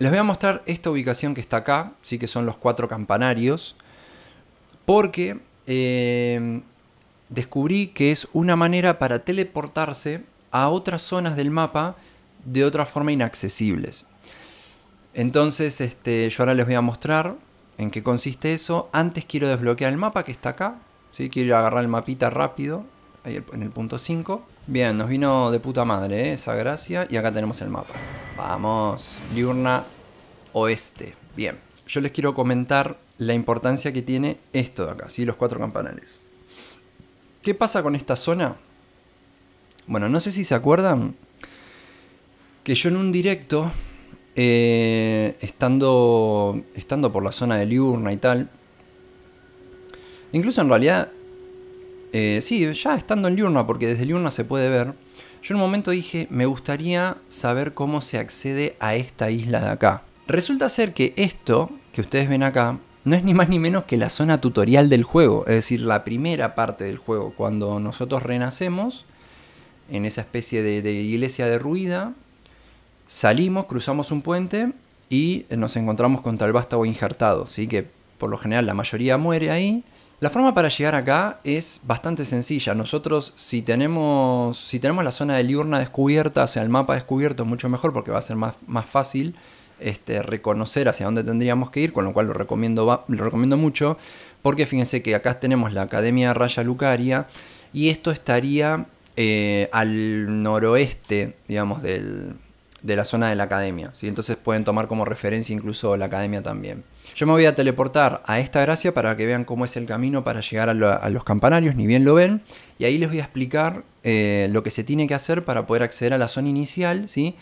Les voy a mostrar esta ubicación que está acá, sí que son los cuatro campanarios, porque eh, descubrí que es una manera para teleportarse a otras zonas del mapa de otra forma inaccesibles. Entonces, este, yo ahora les voy a mostrar en qué consiste eso. Antes quiero desbloquear el mapa que está acá. ¿sí? Quiero agarrar el mapita rápido ahí en el punto 5. Bien, nos vino de puta madre eh, esa gracia. Y acá tenemos el mapa. Vamos, Liurna oeste. Bien, yo les quiero comentar la importancia que tiene esto de acá, ¿sí? los cuatro campanales ¿Qué pasa con esta zona? Bueno, no sé si se acuerdan que yo en un directo, eh, estando, estando por la zona de Liurna y tal, incluso en realidad eh, sí, ya estando en Liurna, porque desde Liurna se puede ver, yo en un momento dije, me gustaría saber cómo se accede a esta isla de acá. Resulta ser que esto que ustedes ven acá no es ni más ni menos que la zona tutorial del juego, es decir, la primera parte del juego, cuando nosotros renacemos en esa especie de, iglesia derruida, salimos, cruzamos un puente y nos encontramos con tal vástago injertado, así que por lo general la mayoría muere ahí la forma para llegar acá es bastante sencilla. Nosotros si tenemos, si tenemos la zona de Liurna descubierta, o sea, el mapa descubierto es mucho mejor porque va a ser más, fácil este, reconocer hacia dónde tendríamos que ir, con lo cual lo recomiendo, lo recomiendo mucho, porque fíjense que acá tenemos la Academia Raya Lucaria y esto estaría eh, al noroeste, digamos, del, de la zona de la academia. ¿sí? Entonces pueden tomar como referencia incluso la academia también. Yo me voy a teleportar a esta gracia para que vean cómo es el camino para llegar a, los campanarios, ni bien lo ven. Y ahí les voy a explicar eh, lo que se tiene que hacer para poder acceder a la zona inicial, ¿sí?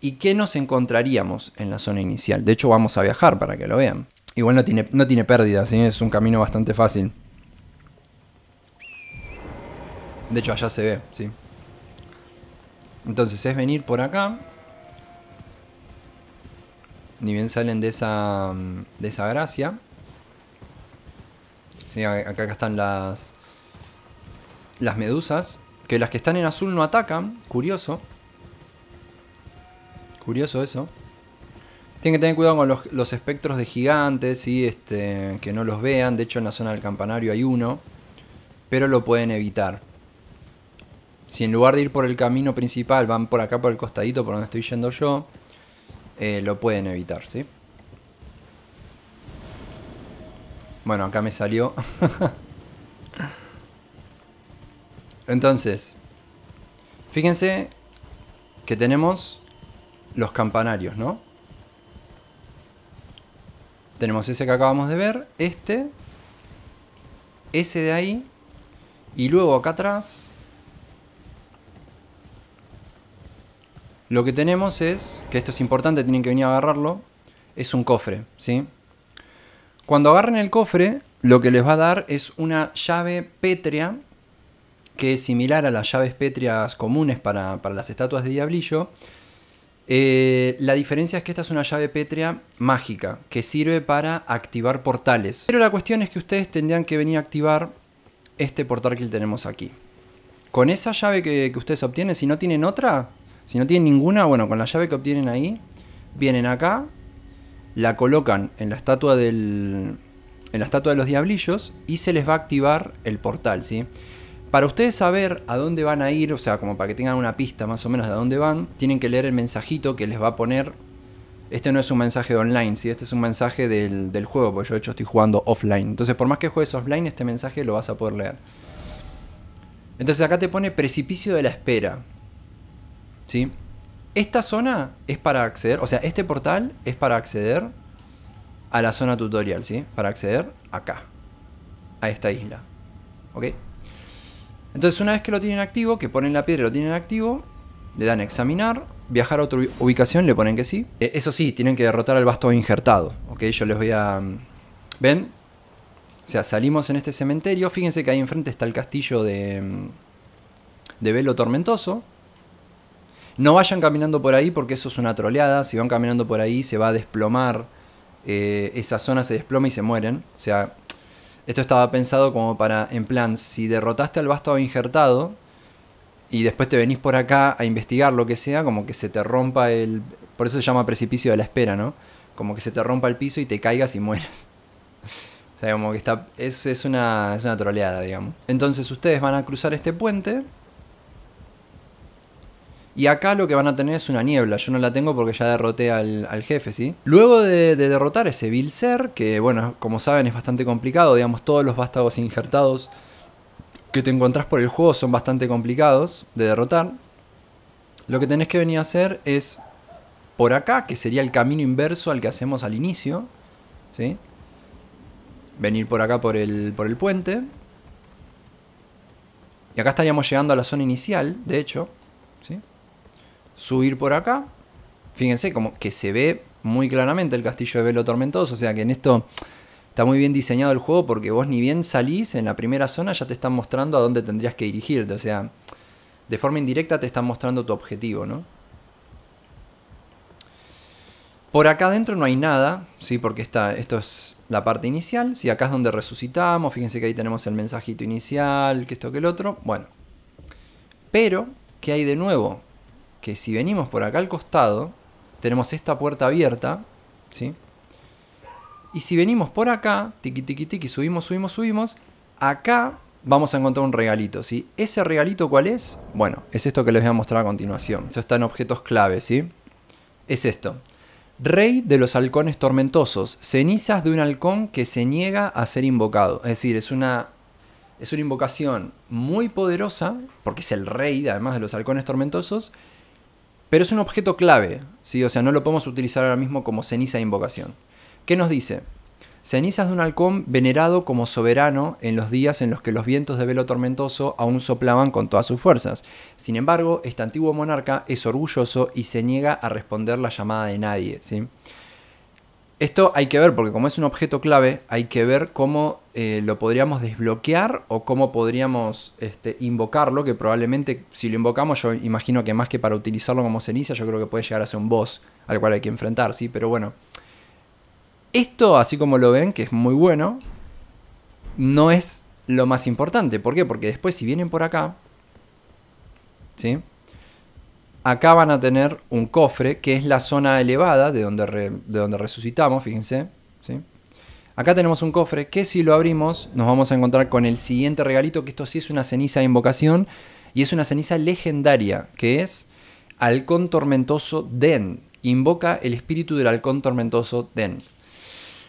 Y qué nos encontraríamos en la zona inicial. De hecho, vamos a viajar para que lo vean. Igual no tiene, no tiene pérdida, Es un camino bastante fácil. De hecho, allá se ve, ¿sí? Entonces es venir por acá ni bien salen de esa, mm, de gracia. acá, acá están las, las medusas. Que las que están en azul no atacan. Curioso. Curioso eso. Tienen que tener cuidado con los, espectros de gigantes y este, que no los vean. De hecho, en la zona del campanario hay uno. Pero lo pueden evitar. Si en lugar de ir por el camino principal van por acá, por el costadito, por donde estoy yendo yo, eh, lo pueden evitar, ¿sí? Bueno, acá me salió. Entonces, fíjense que tenemos los campanarios, ¿no? Tenemos ese que acabamos de ver, este, ese de ahí, y luego acá atrás Lo que tenemos es, que esto es importante, tienen que venir a agarrarlo, es un cofre, ¿sí? Cuando agarren el cofre, lo que les va a dar es una llave pétrea, que es similar a las llaves pétreas comunes para, las estatuas de Diablillo. Eh, la diferencia es que esta es una llave pétrea mágica, que sirve para activar portales. Pero la cuestión es que ustedes tendrían que venir a activar este portal que tenemos aquí. Con esa llave que ustedes obtienen, si no tienen otra, si no tienen ninguna, bueno, con la llave que obtienen ahí, vienen acá, la colocan en la estatua del en la estatua de los diablillos y se les va a activar el portal, ¿sí? Para ustedes saber a dónde van a ir, o sea, como para que tengan una pista más o menos de dónde van, tienen que leer el mensajito que les va a poner. Este no es un mensaje online, ¿sí? este es un mensaje del, del juego, porque yo de hecho estoy jugando offline. Entonces, por más que juegues offline, este mensaje lo vas a poder leer. Entonces acá te pone precipicio de la espera. Esta zona es para acceder, o sea, este portal es para acceder a la zona tutorial, ¿sí? Para acceder acá, a esta isla, ¿ok? Entonces una vez que lo tienen activo, que ponen la piedra y lo tienen activo, le dan examinar, viajar a otra ubicación, le ponen que sí. Eh, eso sí, tienen que derrotar al basto injertado, ¿ok? Yo les voy a... Mm, ¿Ven? O sea, salimos en este cementerio, fíjense que ahí enfrente está el castillo de... Mm, de Velo Tormentoso, no vayan caminando por ahí porque eso es una troleada. Si van caminando por ahí se va a desplomar. Eh, esa zona se desploma y se mueren. O sea, esto estaba pensado como para, en plan, si derrotaste al vástago injertado y después te venís por acá a investigar lo que sea, como que se te rompa el... Por eso se llama precipicio de la espera, ¿no? Como que se te rompa el piso y te caigas y mueras. O sea, como que está... es, una, es una troleada, digamos. Entonces ustedes van a cruzar este puente y acá lo que van a tener es una niebla. Yo no la tengo porque ya derroté al, jefe, ¿sí? Luego de, derrotar ese ser, que bueno, como saben es bastante complicado, digamos, todos los vástagos injertados que te encontrás por el juego son bastante complicados de derrotar. Lo que tenés que venir a hacer es por acá, que sería el camino inverso al que hacemos al inicio, ¿sí? Venir por acá por el, por el puente. Y acá estaríamos llegando a la zona inicial, de hecho, ¿sí? subir por acá. Fíjense como que se ve muy claramente el castillo de Velo Tormentoso. O sea que en esto está muy bien diseñado el juego porque vos ni bien salís en la primera zona ya te están mostrando a dónde tendrías que dirigirte. O sea, de forma indirecta te están mostrando tu objetivo, ¿no? Por acá adentro no hay nada, ¿sí? Porque está, esto es la parte inicial. Si acá es donde resucitamos, fíjense que ahí tenemos el mensajito inicial, que esto, que el otro. Bueno. Pero, ¿qué hay de nuevo? que si venimos por acá al costado, tenemos esta puerta abierta, ¿sí? Y si venimos por acá, tiqui tiqui tiqui, subimos, subimos, subimos, acá vamos a encontrar un regalito, ¿sí? ¿Ese regalito cuál es? Bueno, es esto que les voy a mostrar a continuación. Esto está en objetos clave, ¿sí? Es esto. Rey de los halcones tormentosos, cenizas de un halcón que se niega a ser invocado. Es decir, es una, es una invocación muy poderosa, porque es el rey, además de los halcones tormentosos, pero es un objeto clave, ¿sí? o sea, no lo podemos utilizar ahora mismo como ceniza de invocación. ¿Qué nos dice? Cenizas de un halcón venerado como soberano en los días en los que los vientos de velo tormentoso aún soplaban con todas sus fuerzas. Sin embargo, este antiguo monarca es orgulloso y se niega a responder la llamada de nadie. ¿sí? Esto hay que ver, porque como es un objeto clave, hay que ver cómo eh, lo podríamos desbloquear o cómo podríamos este, invocarlo, que probablemente si lo invocamos, yo imagino que más que para utilizarlo como ceniza, yo creo que puede llegar a ser un boss al cual hay que enfrentar, ¿sí? Pero bueno, esto, así como lo ven, que es muy bueno, no es lo más importante. ¿Por qué? Porque después si vienen por acá, ¿sí? acá van a tener un cofre, que es la zona elevada de donde, de donde resucitamos, fíjense. Acá tenemos un cofre que si lo abrimos nos vamos a encontrar con el siguiente regalito, que esto sí es una ceniza de invocación, y es una ceniza legendaria, que es Halcón Tormentoso Den. Invoca el espíritu del Halcón Tormentoso Den.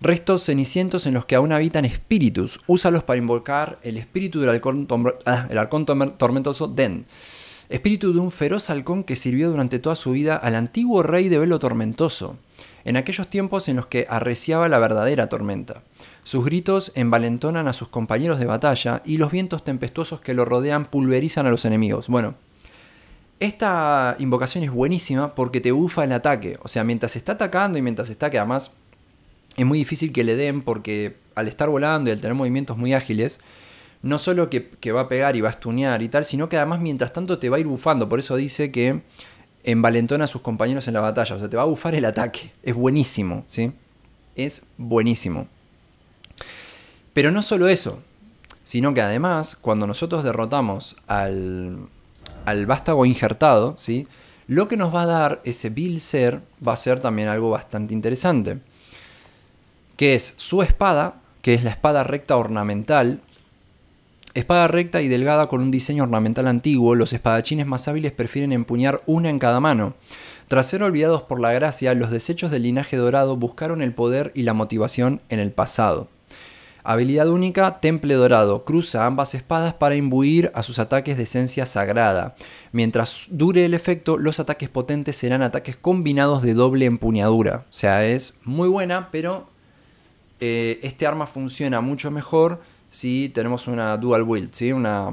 Restos cenicientos en los que aún habitan espíritus. Úsalos para invocar el espíritu del Alcón halcón ah, Tormentoso Den espíritu de un feroz halcón que sirvió durante toda su vida al antiguo rey de velo tormentoso, en aquellos tiempos en los que arreciaba la verdadera tormenta. Sus gritos envalentonan a sus compañeros de batalla y los vientos tempestuosos que lo rodean pulverizan a los enemigos. Bueno, esta invocación es buenísima porque te bufa el ataque. O sea, mientras está atacando y mientras está, que además es muy difícil que le den porque al estar volando y al tener movimientos muy ágiles, no solo que, va a pegar y va a stunear y tal, sino que además mientras tanto te va a ir bufando. Por eso dice que envalentona a sus compañeros en la batalla. O sea, te va a bufar el ataque. Es buenísimo, ¿sí? Es buenísimo. Pero no solo eso, sino que además, cuando nosotros derrotamos al, al vástago injertado, ¿sí? Lo que nos va a dar ese Bill Ser va a ser también algo bastante interesante. Que es su espada, que es la espada recta ornamental, Espada recta y delgada con un diseño ornamental antiguo, los espadachines más hábiles prefieren empuñar una en cada mano. Tras ser olvidados por la gracia, los desechos del linaje dorado buscaron el poder y la motivación en el pasado. Habilidad única, Temple Dorado. Cruza ambas espadas para imbuir a sus ataques de esencia sagrada. Mientras dure el efecto, los ataques potentes serán ataques combinados de doble empuñadura. O sea, es muy buena, pero eh, este arma funciona mucho mejor si tenemos una dual build, ¿sí? una,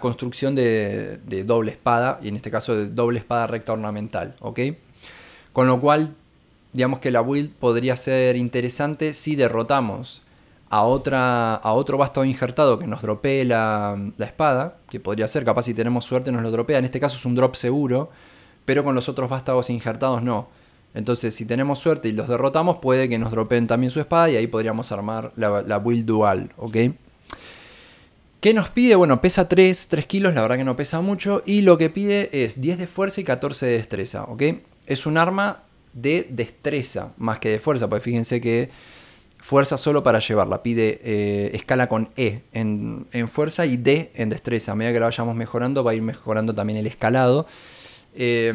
construcción de, doble espada, y en este caso de doble espada recta ornamental, Con lo cual, digamos que la build podría ser interesante si derrotamos a, otra, a otro bastón injertado que nos dropee la, la espada, que podría ser, capaz si tenemos suerte nos lo dropea, en este caso es un drop seguro, pero con los otros vástagos injertados no. Entonces, si tenemos suerte y los derrotamos, puede que nos dropeen también su espada y ahí podríamos armar la, la build dual, ¿ok? ¿Qué nos pide? Bueno, pesa 3, kilos, la verdad que no pesa mucho. Y lo que pide es 10 de fuerza y 14 de destreza, ¿ok? Es un arma de destreza más que de fuerza, porque fíjense que fuerza solo para llevarla. Pide eh, escala con E en, en, fuerza y D en destreza. A medida que la vayamos mejorando, va a ir mejorando también el escalado. Eh,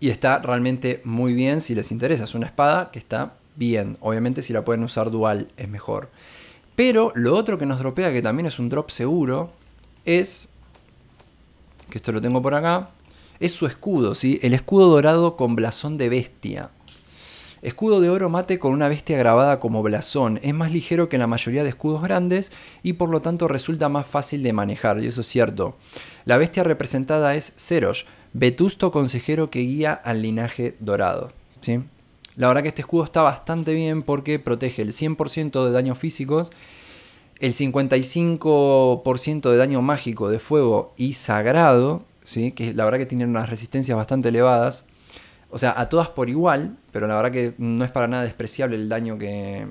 y está realmente muy bien si les interesa. Es una espada que está bien. Obviamente si la pueden usar dual es mejor. Pero lo otro que nos dropea, que también es un drop seguro, es... Que esto lo tengo por acá. Es su escudo, ¿sí? El escudo dorado con blasón de bestia. Escudo de oro mate con una bestia grabada como blasón. Es más ligero que la mayoría de escudos grandes y por lo tanto resulta más fácil de manejar, y eso es cierto. La bestia representada es Zerosh, Vetusto consejero que guía al linaje dorado. ¿sí? La verdad que este escudo está bastante bien porque protege el 100% de daños físicos, el 55% de daño mágico de fuego y sagrado, ¿sí? que la verdad que tienen unas resistencias bastante elevadas. O sea, a todas por igual, pero la verdad que no es para nada despreciable el daño que,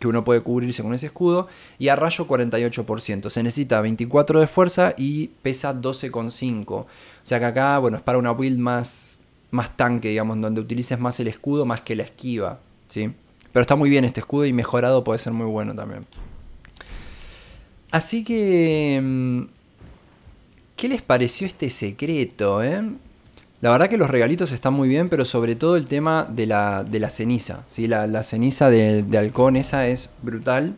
que uno puede cubrirse con ese escudo. Y a rayo 48%. Se necesita 24 de fuerza y pesa 12,5. O sea que acá, bueno, es para una build más, más tanque, digamos, donde utilices más el escudo más que la esquiva. ¿sí? Pero está muy bien este escudo y mejorado puede ser muy bueno también. Así que... Mm, ¿Qué les pareció este secreto? Eh? La verdad que los regalitos están muy bien, pero sobre todo el tema de la, de la ceniza. ¿sí? La, ceniza de, halcón esa es brutal.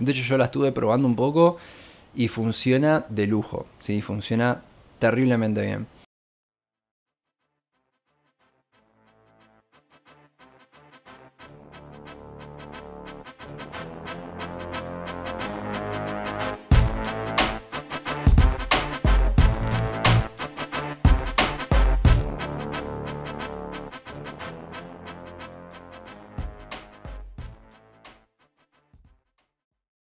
De hecho yo la estuve probando un poco y funciona de lujo. ¿sí? Funciona terriblemente bien.